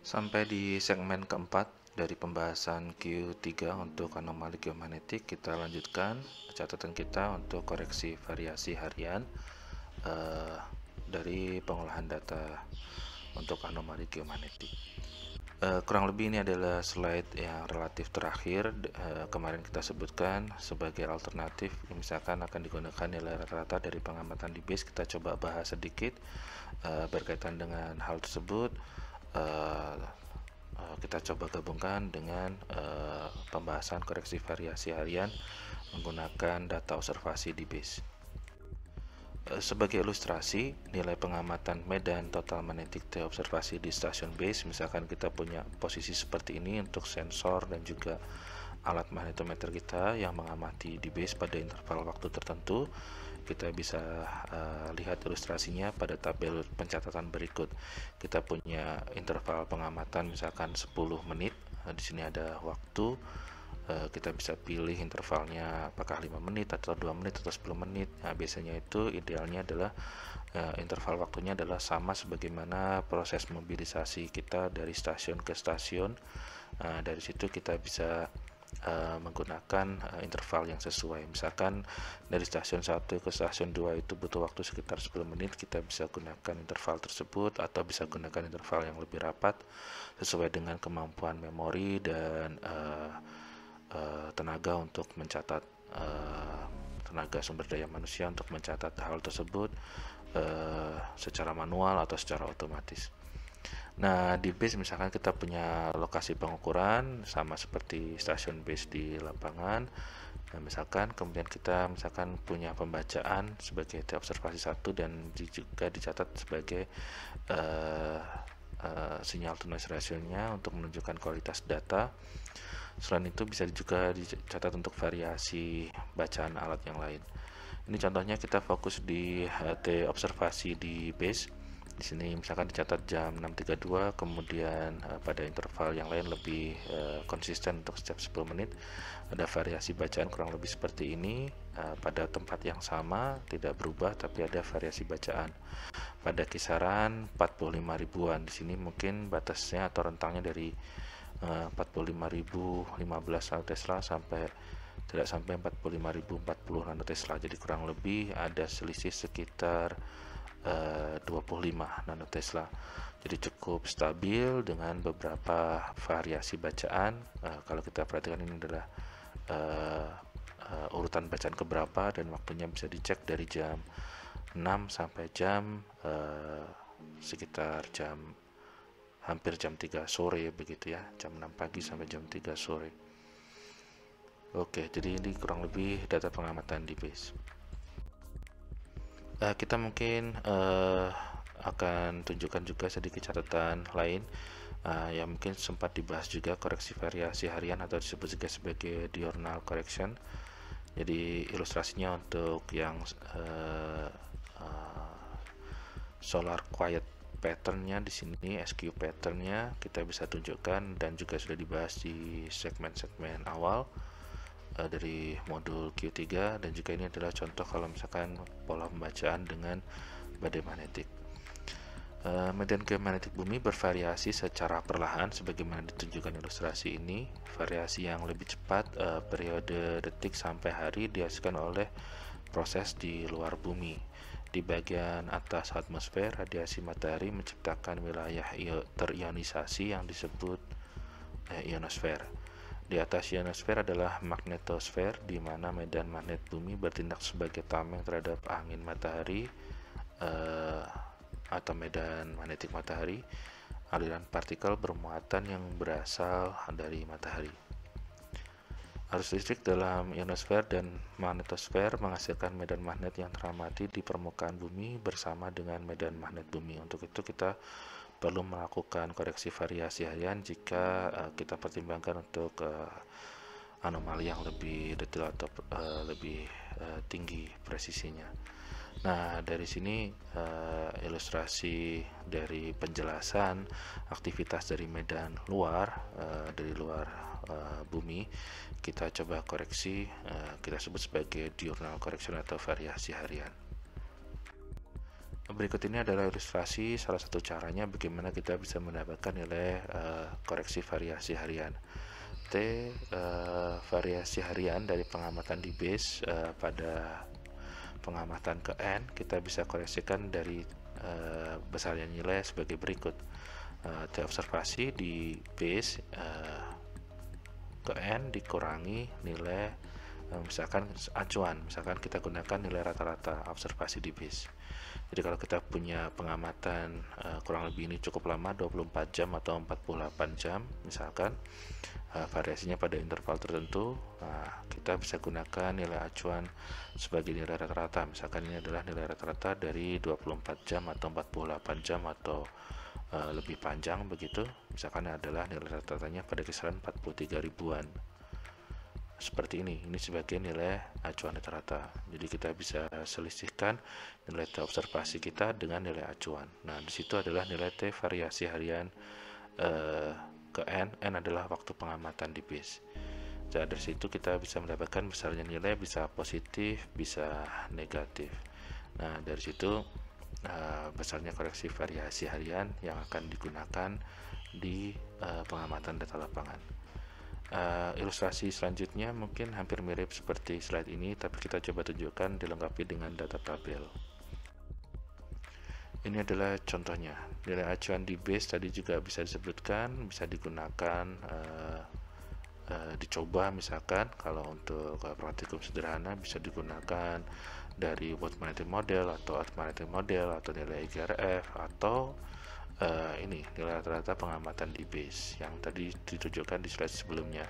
Sampai di segmen keempat dari pembahasan Q3 untuk anomali geomagnetik, kita lanjutkan catatan kita untuk koreksi variasi harian uh, dari pengolahan data untuk anomali geomagnetik. Uh, eh, kurang lebih ini adalah slide yang relatif terakhir uh, kemarin kita sebutkan sebagai alternatif misalkan akan digunakan nilai rata-rata dari pengamatan di base kita coba bahas sedikit uh, berkaitan dengan hal tersebut Eh, eh, kita coba gabungkan dengan eh, pembahasan koreksi variasi harian menggunakan data observasi di base. sebagai ilustrasi, nilai pengamatan medan total magnetic T observasi di stasiun base, misalkan kita punya posisi seperti ini untuk sensor dan juga alat magnetometer kita yang mengamati di base pada interval waktu tertentu, kita bisa uh, lihat ilustrasinya pada tabel pencatatan berikut. Kita punya interval pengamatan misalkan 10 menit. Nah, di sini ada waktu. Eh, kita bisa pilih intervalnya apakah 5 menit atau 2 menit atau 10 menit. Nah, biasanya itu idealnya adalah uh, interval waktunya adalah sama sebagaimana proses mobilisasi kita dari stasiun ke stasiun. Nah, dari situ kita bisa uh, menggunakan uh, interval yang sesuai. Misalkan dari stasiun 1 ke stasiun 2 itu butuh waktu sekitar 10 menit, kita bisa gunakan interval tersebut atau bisa gunakan interval yang lebih rapat sesuai dengan kemampuan memori dan uh, uh, tenaga untuk mencatat uh, tenaga sumber daya manusia untuk mencatat hal tersebut uh, secara manual atau secara otomatis. Nah, di base misalkan kita punya lokasi pengukuran sama seperti stasiun base di lapangan. Nah, misalkan kemudian kita misalkan punya pembacaan sebagai observasi satu dan juga dicatat sebagai uh, uh, sinyal to noise ratio untuk menunjukkan kualitas data. Selain itu bisa juga dicatat untuk variasi bacaan alat yang lain. Ini contohnya kita fokus di HT observasi di base di sini misalkan dicatat jam 6.32 kemudian uh, pada interval yang lain lebih uh, konsisten untuk setiap 10 menit ada variasi bacaan kurang lebih seperti ini uh, pada tempat yang sama tidak berubah tapi ada variasi bacaan pada kisaran 45 ribuan di sini mungkin batasnya atau rentangnya dari uh, 45.015 Tesla sampai tidak sampai 45.040 Tesla jadi kurang lebih ada selisih sekitar 25 nano Tesla. Jadi cukup stabil dengan beberapa variasi bacaan. Uh, kalau kita perhatikan ini adalah uh, uh, urutan bacaan keberapa dan waktunya bisa dicek dari jam 6 sampai jam uh, sekitar jam hampir jam 3 sore begitu ya, jam 6 pagi sampai jam 3 sore. Oke, jadi ini kurang lebih data pengamatan di base uh, kita mungkin uh, akan tunjukkan juga sedikit catatan lain uh, yang mungkin sempat dibahas juga koreksi variasi harian atau disebut juga sebagai diurnal correction jadi ilustrasinya untuk yang uh, uh, solar quiet patternnya di sini SQ patternnya kita bisa tunjukkan dan juga sudah dibahas di segmen-segmen awal uh, dari modul Q3 dan juga ini adalah contoh kalau misalkan pola pembacaan dengan badai magnetik. Uh, medan geomagnetik bumi bervariasi secara perlahan sebagaimana ditunjukkan ilustrasi ini. Variasi yang lebih cepat uh, periode detik sampai hari dihasilkan oleh proses di luar bumi. Di bagian atas atmosfer, radiasi matahari menciptakan wilayah ionisasi yang disebut eh, ionosfer. Di atas ionosfer adalah magnetosfer, di mana medan magnet bumi bertindak sebagai tameng terhadap angin matahari eh, atau medan magnetik matahari, aliran partikel bermuatan yang berasal dari matahari. Arus listrik dalam ionosfer dan magnetosfer menghasilkan medan magnet yang teramati di permukaan bumi bersama dengan medan magnet bumi. Untuk itu kita perlu melakukan koreksi variasi harian jika uh, kita pertimbangkan untuk uh, anomali yang lebih detail atau uh, lebih uh, tinggi presisinya. Nah, dari sini uh, ilustrasi dari penjelasan aktivitas dari medan luar uh, dari luar uh, bumi kita coba koreksi uh, kita sebut sebagai diurnal correction atau variasi harian. Berikut ini adalah ilustrasi salah satu caranya bagaimana kita bisa mendapatkan nilai uh, koreksi variasi harian. T uh, variasi harian dari pengamatan di base uh, pada pengamatan ke N kita bisa koreksikan dari uh, besarnya nilai sebagai berikut. Uh, T observasi di base uh, ke N dikurangi nilai uh, misalkan acuan, misalkan kita gunakan nilai rata-rata observasi di base. Jadi kalau kita punya pengamatan uh, kurang lebih ini cukup lama 24 jam atau 48 jam misalkan uh, variasinya pada interval tertentu nah, kita bisa gunakan nilai acuan sebagai nilai rata-rata misalkan ini adalah nilai rata-rata dari 24 jam atau 48 jam atau uh, lebih panjang begitu misalkan adalah nilai rata-ratanya pada kisaran 43 ribuan seperti ini. Ini sebagai nilai acuan rata-rata. Jadi kita bisa selisihkan nilai T observasi kita dengan nilai acuan. Nah, disitu adalah nilai T variasi harian eh, ke N. N adalah waktu pengamatan di base. Jadi nah, dari situ kita bisa mendapatkan besarnya nilai bisa positif, bisa negatif. Nah, dari situ Uh, besarnya koreksi variasi harian yang akan digunakan di uh, pengamatan data lapangan uh, ilustrasi selanjutnya mungkin hampir mirip seperti slide ini tapi kita coba tunjukkan dilengkapi dengan data tabel ini adalah contohnya nilai acuan di base tadi juga bisa disebutkan bisa digunakan uh, uh, dicoba misalkan kalau untuk uh, praktikum sederhana bisa digunakan dari management model atau management model atau nilai IGRF e atau uh, ini nilai rata-rata pengamatan di base yang tadi ditunjukkan di slide sebelumnya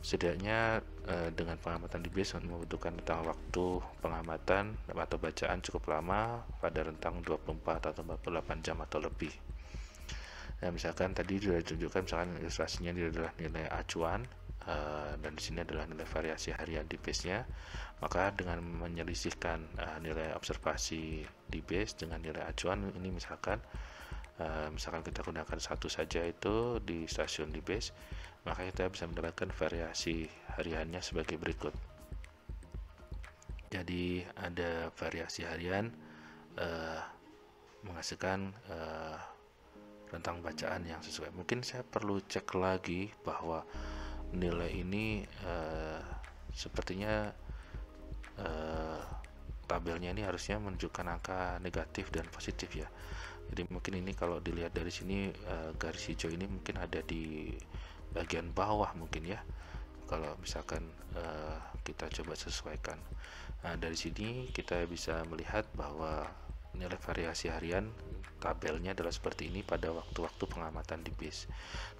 setidaknya uh, dengan pengamatan di base membutuhkan rentang waktu pengamatan atau bacaan cukup lama pada rentang 24 atau 48 jam atau lebih nah misalkan tadi sudah ditunjukkan misalkan ilustrasinya ini adalah nilai acuan Uh, dan di sini adalah nilai variasi harian di base-nya. Maka dengan menyelisihkan uh, nilai observasi di base dengan nilai acuan ini misalkan Eh, misalkan kita gunakan satu saja itu di stasiun di base, maka kita bisa mendapatkan variasi hariannya sebagai berikut. Jadi ada variasi harian uh, menghasilkan uh, rentang bacaan yang sesuai. Mungkin saya perlu cek lagi bahwa nilai ini uh, sepertinya uh, tabelnya ini harusnya menunjukkan angka negatif dan positif ya jadi mungkin ini kalau dilihat dari sini uh, garis hijau ini mungkin ada di bagian bawah mungkin ya kalau misalkan uh, kita coba sesuaikan nah, dari sini kita bisa melihat bahwa nilai variasi harian tabelnya adalah seperti ini pada waktu-waktu pengamatan di base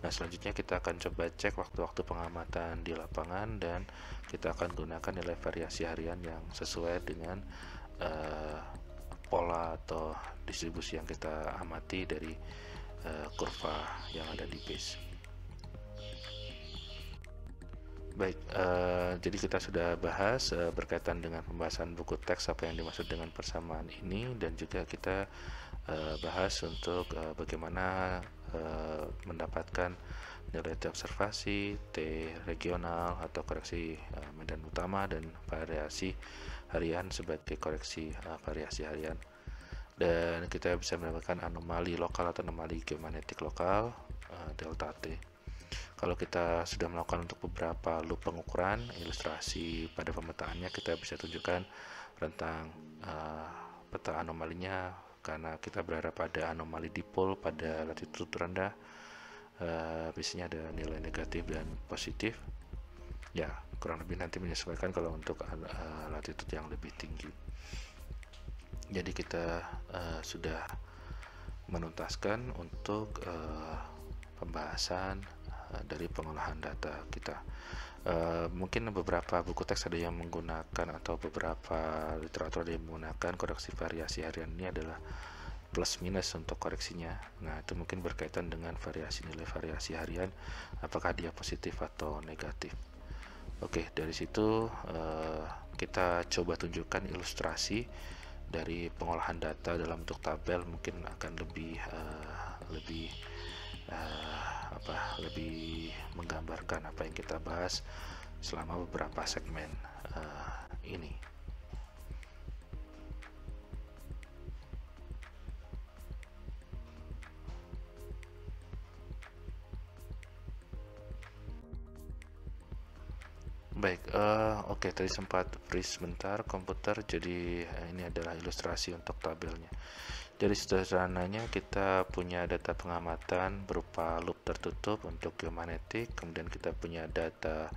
nah selanjutnya kita akan coba cek waktu-waktu pengamatan di lapangan dan kita akan gunakan nilai variasi harian yang sesuai dengan uh, pola atau distribusi yang kita amati dari uh, kurva yang ada di base baik uh, jadi kita sudah bahas uh, berkaitan dengan pembahasan buku teks apa yang dimaksud dengan persamaan ini dan juga kita uh, bahas untuk uh, bagaimana uh, mendapatkan nilai T observasi, T regional atau koreksi uh, medan utama dan variasi harian sebagai koreksi variasi harian dan kita bisa mendapatkan anomali lokal atau anomali geomagnetik lokal eh, delta T. Kalau kita sudah melakukan untuk beberapa loop pengukuran, ilustrasi pada pemetaannya kita bisa tunjukkan rentang uh, peta anomalinya karena kita berada pada anomali dipol pada latitude rendah uh, biasanya ada nilai negatif dan positif ya kurang lebih nanti menyesuaikan kalau untuk uh, latitude yang lebih tinggi jadi kita uh, sudah menuntaskan untuk uh, pembahasan eh, dari pengolahan data kita. Uh, mungkin beberapa buku teks ada yang menggunakan atau beberapa literatur ada yang menggunakan koreksi variasi harian ini adalah plus minus untuk koreksinya. Nah, itu mungkin berkaitan dengan variasi nilai variasi harian apakah dia positif atau negatif. Oke, dari situ uh, kita coba tunjukkan ilustrasi dari pengolahan data dalam bentuk tabel mungkin akan lebih uh, lebih uh, apa lebih menggambarkan apa yang kita bahas selama beberapa segmen uh, ini. Baik, uh, oke okay, tadi sempat freeze sebentar komputer jadi eh, ini adalah ilustrasi untuk tabelnya. Jadi sederhananya kita punya data pengamatan berupa loop tertutup untuk geomagnetik, kemudian kita punya data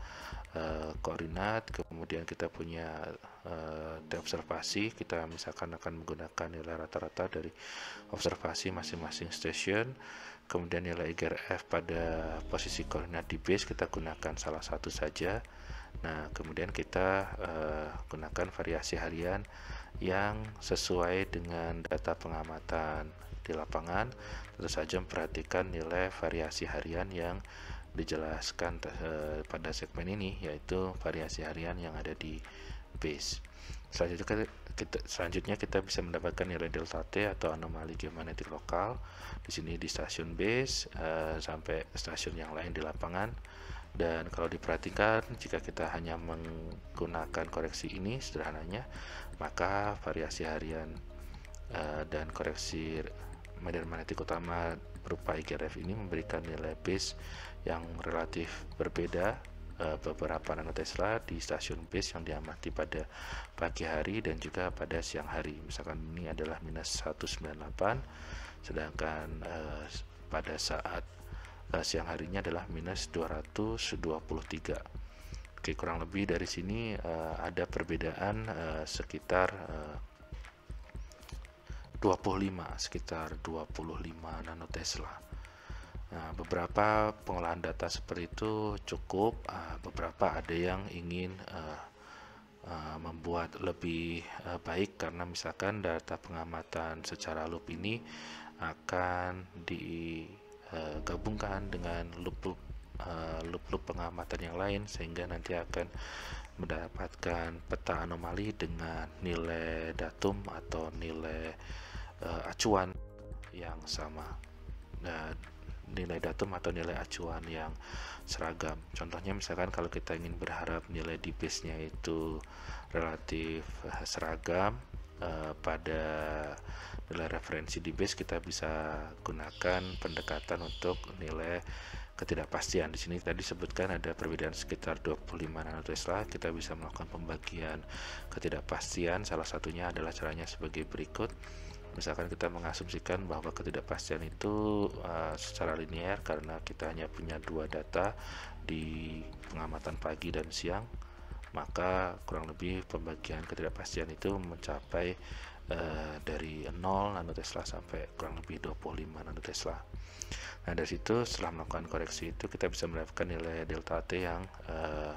uh, koordinat, kemudian kita punya uh, observasi, kita misalkan akan menggunakan nilai rata-rata dari observasi masing-masing stasiun kemudian nilai IGRF pada posisi koordinat di base kita gunakan salah satu saja Nah, kemudian kita uh, gunakan variasi harian yang sesuai dengan data pengamatan di lapangan. terus saja perhatikan nilai variasi harian yang dijelaskan uh, pada segmen ini, yaitu variasi harian yang ada di base. Selanjutnya kita, kita, selanjutnya kita bisa mendapatkan nilai delta T atau anomali geomagnetik lokal di sini di stasiun base uh, sampai stasiun yang lain di lapangan dan kalau diperhatikan jika kita hanya menggunakan koreksi ini sederhananya maka variasi harian uh, dan koreksi medan magnetik utama berupa IGRF ini memberikan nilai base yang relatif berbeda uh, beberapa nanotesla di stasiun base yang diamati pada pagi hari dan juga pada siang hari misalkan ini adalah minus 198 sedangkan uh, pada saat uh, siang harinya adalah minus 223 oke kurang lebih dari sini uh, ada perbedaan uh, sekitar uh, 25 sekitar 25 nanotesla. Nah, beberapa pengolahan data seperti itu cukup, beberapa ada yang ingin membuat lebih baik karena misalkan data pengamatan secara loop ini akan di Eh, gabungkan dengan loop-loop eh, loop-loop pengamatan yang lain sehingga nanti akan mendapatkan peta anomali dengan nilai datum atau nilai uh, acuan yang sama nah, nilai datum atau nilai acuan yang seragam contohnya misalkan kalau kita ingin berharap nilai di base nya itu relatif seragam Eh, pada nilai referensi di base kita bisa gunakan pendekatan untuk nilai ketidakpastian di sini tadi sebutkan ada perbedaan sekitar 25 nanotesla kita bisa melakukan pembagian ketidakpastian salah satunya adalah caranya sebagai berikut misalkan kita mengasumsikan bahwa ketidakpastian itu uh, secara linier karena kita hanya punya dua data di pengamatan pagi dan siang maka kurang lebih pembagian ketidakpastian itu mencapai uh, dari 0 nanotesla sampai kurang lebih 25 nanotesla nah dari situ setelah melakukan koreksi itu kita bisa mendapatkan nilai delta T yang uh,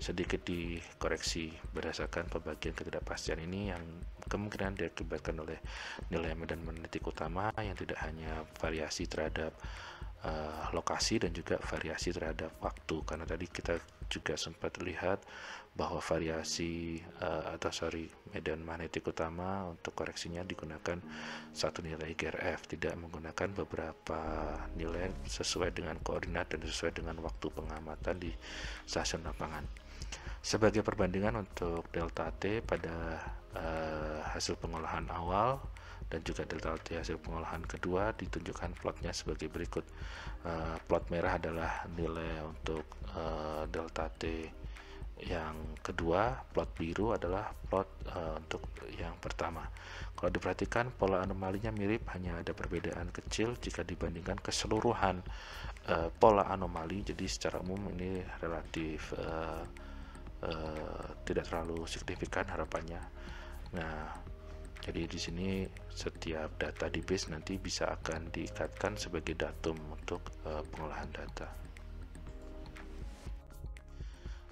sedikit dikoreksi berdasarkan pembagian ketidakpastian ini yang kemungkinan diakibatkan oleh nilai medan magnetik utama yang tidak hanya variasi terhadap uh, lokasi dan juga variasi terhadap waktu karena tadi kita juga sempat lihat bahwa variasi uh, atau sorry medan magnetik utama untuk koreksinya digunakan satu nilai GRF tidak menggunakan beberapa nilai sesuai dengan koordinat dan sesuai dengan waktu pengamatan di stasiun lapangan sebagai perbandingan untuk delta T pada uh, hasil pengolahan awal dan juga delta T hasil pengolahan kedua ditunjukkan plotnya sebagai berikut uh, plot merah adalah nilai untuk uh, delta T yang kedua plot biru adalah plot uh, untuk yang pertama kalau diperhatikan pola anomalinya mirip hanya ada perbedaan kecil jika dibandingkan keseluruhan uh, pola anomali jadi secara umum ini relatif uh, uh, tidak terlalu signifikan harapannya nah jadi di sini setiap data di base nanti bisa akan diikatkan sebagai datum untuk uh, pengolahan data.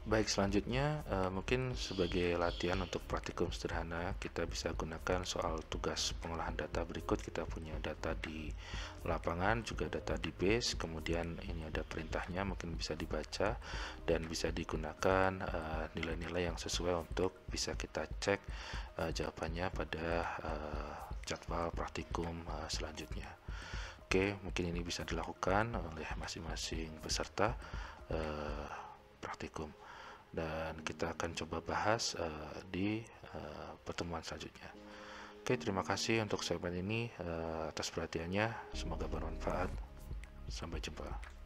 Baik, selanjutnya uh, mungkin sebagai latihan untuk praktikum sederhana, kita bisa gunakan soal tugas pengolahan data berikut. Kita punya data di lapangan, juga data di base, kemudian ini ada perintahnya, mungkin bisa dibaca dan bisa digunakan eh, nilai-nilai uh, yang sesuai untuk bisa kita cek uh, jawabannya pada uh, jadwal praktikum uh, selanjutnya. Oke, mungkin ini bisa dilakukan oleh masing-masing peserta uh, praktikum dan kita akan coba bahas uh, di uh, pertemuan selanjutnya. Oke, terima kasih untuk segmen ini uh, atas perhatiannya. Semoga bermanfaat. Sampai jumpa.